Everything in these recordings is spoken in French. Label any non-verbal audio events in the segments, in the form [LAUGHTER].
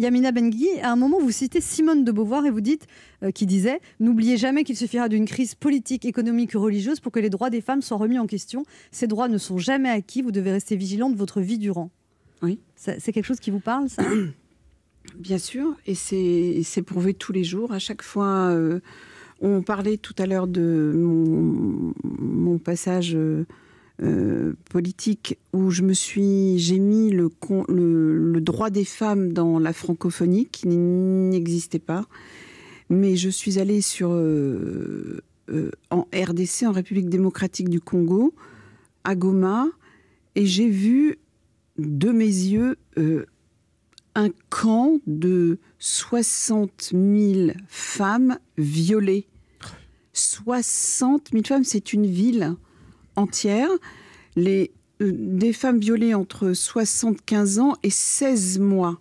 Yamina Bengui, à un moment, vous citez Simone de Beauvoir et vous dites, euh, qui disait N'oubliez jamais qu'il suffira d'une crise politique, économique ou religieuse pour que les droits des femmes soient remis en question. Ces droits ne sont jamais acquis, vous devez rester vigilante votre vie durant. Oui. C'est quelque chose qui vous parle, ça [COUGHS] Bien sûr, et c'est prouvé tous les jours. À chaque fois, euh, on parlait tout à l'heure de mon, passage. Euh, euh, politique où je me suis, j'ai mis le, droit des femmes dans la francophonie qui n'existait pas, mais je suis allée sur euh, euh, en RDC, en République démocratique du Congo, à Goma, et j'ai vu de mes yeux un camp de 60 000 femmes violées. 60 000 femmes, c'est une ville entière, les, euh, des femmes violées entre 75 ans et 16 mois.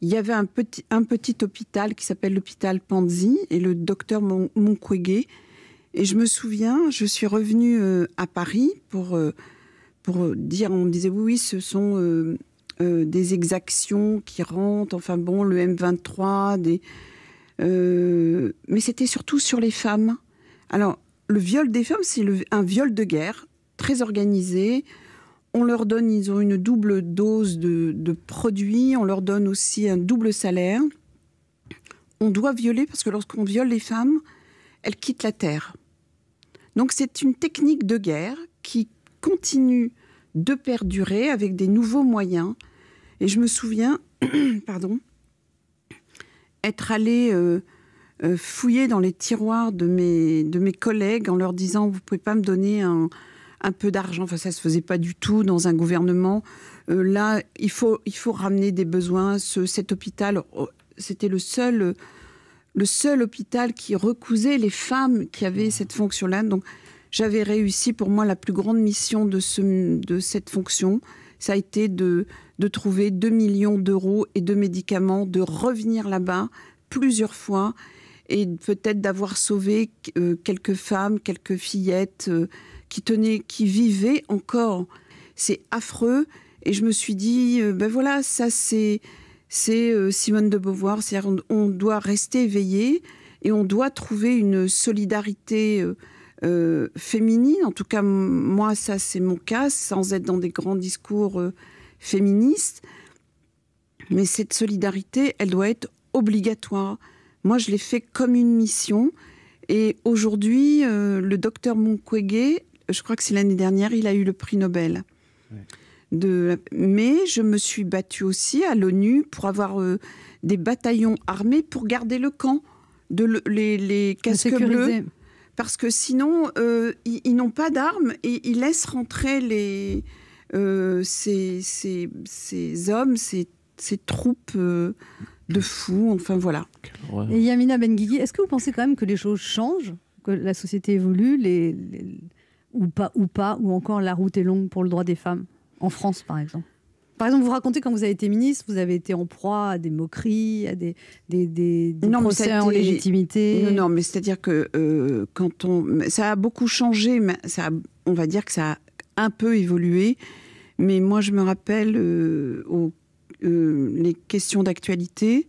Il y avait un petit, un petit hôpital qui s'appelle l'hôpital Panzi et le docteur Et je me souviens, je suis revenue euh, à Paris pour, euh, pour dire, on me disait oui, oui ce sont des exactions qui rentrent, enfin bon, le M23, des... mais c'était surtout sur les femmes. Alors, le viol des femmes, c'est un viol de guerre, très organisé. On leur donne, ils ont une double dose de, produits, on leur donne aussi un double salaire. On doit violer parce que lorsqu'on viole les femmes, elles quittent la terre. Donc c'est une technique de guerre qui continue de perdurer avec des nouveaux moyens. Et je me souviens, [CLEARS THROAT] pardon, être allée euh, euh, fouiller dans les tiroirs de mes, de mes collègues en leur disant Vous pouvez pas me donner un, un peu d'argent Enfin, ça se faisait pas du tout dans un gouvernement. Euh, là, il faut, il faut ramener des besoins. Ce, cet hôpital, oh, c'était le seul, le seul hôpital qui recousait les femmes qui avaient cette fonction-là. Donc, j'avais réussi pour moi la plus grande mission de, ce, de cette fonction. Ça a été de, de trouver 2 millions d'euros et de médicaments, de revenir là-bas plusieurs fois et peut-être d'avoir sauvé euh, quelques femmes, quelques fillettes euh, qui tenaient, qui vivaient encore. C'est affreux. Et je me suis dit, euh, ben voilà, ça c'est c'est Simone de Beauvoir. C'est-à-dire on, doit rester éveillé et on doit trouver une solidarité. féminine, en tout cas moi ça c'est mon cas, sans être dans des grands discours féministes, mais cette solidarité elle doit être obligatoire. Moi, je l'ai fait comme une mission. Et aujourd'hui, euh, le docteur Mukwege, je crois que c'est l'année dernière, il a eu le prix Nobel. De... Mais je me suis battue aussi à l'ONU pour avoir euh, des bataillons armés pour garder le camp, de les, les, casques bleus. Parce que sinon, euh, ils, n'ont pas d'armes et ils laissent rentrer les, ces, ces, ces, hommes, ces, ces troupes de fou. Enfin voilà. Et Yamina Benguigui, est-ce que vous pensez quand même que les choses changent, que la société évolue, les, ou pas, ou pas, ou encore la route est longue pour le droit des femmes en France, par exemple par exemple, vous racontez quand vous avez été ministre, vous avez été en proie à des moqueries, à des, des, des, procès en légitimité. Non, mais c'est-à-dire que euh, quand on, ça a beaucoup changé, mais ça, on va dire que ça a un peu évolué. Mais moi, je me rappelle euh, au euh, les questions d'actualité.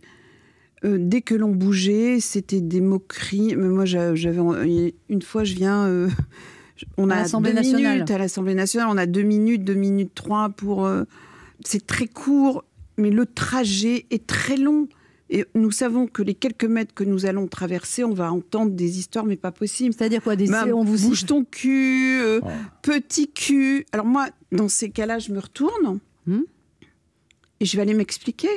Euh, dès que l'on bougeait, c'était des moqueries. Mais moi, j'avais une fois, je viens. Euh, [LAUGHS] on à a nationale. minutes à l'Assemblée nationale. On a deux minutes, deux minutes trois pour. c'est très court, mais le trajet est très long. Et nous savons que les quelques mètres que nous allons traverser, on va entendre des histoires, mais pas possible. C'est-à-dire quoi Des bah, on vous bouge ton cul, oh. petit cul. Alors moi, dans ces cas-là, je me retourne. Hmm et je vais aller m'expliquer.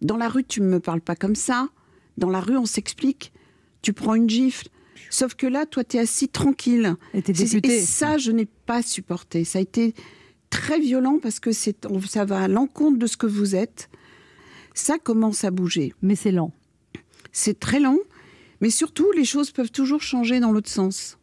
Dans la rue, tu ne me parles pas comme ça. Dans la rue, on s'explique. Tu prends une gifle. Sauf que là, toi, tu es assis tranquille. Et, ça, je n'ai pas supporté. Ça a été très violent parce que ça va à l'encontre de ce que vous êtes. Ça commence à bouger. Mais c'est lent. C'est très lent. Mais surtout, les choses peuvent toujours changer dans l'autre sens.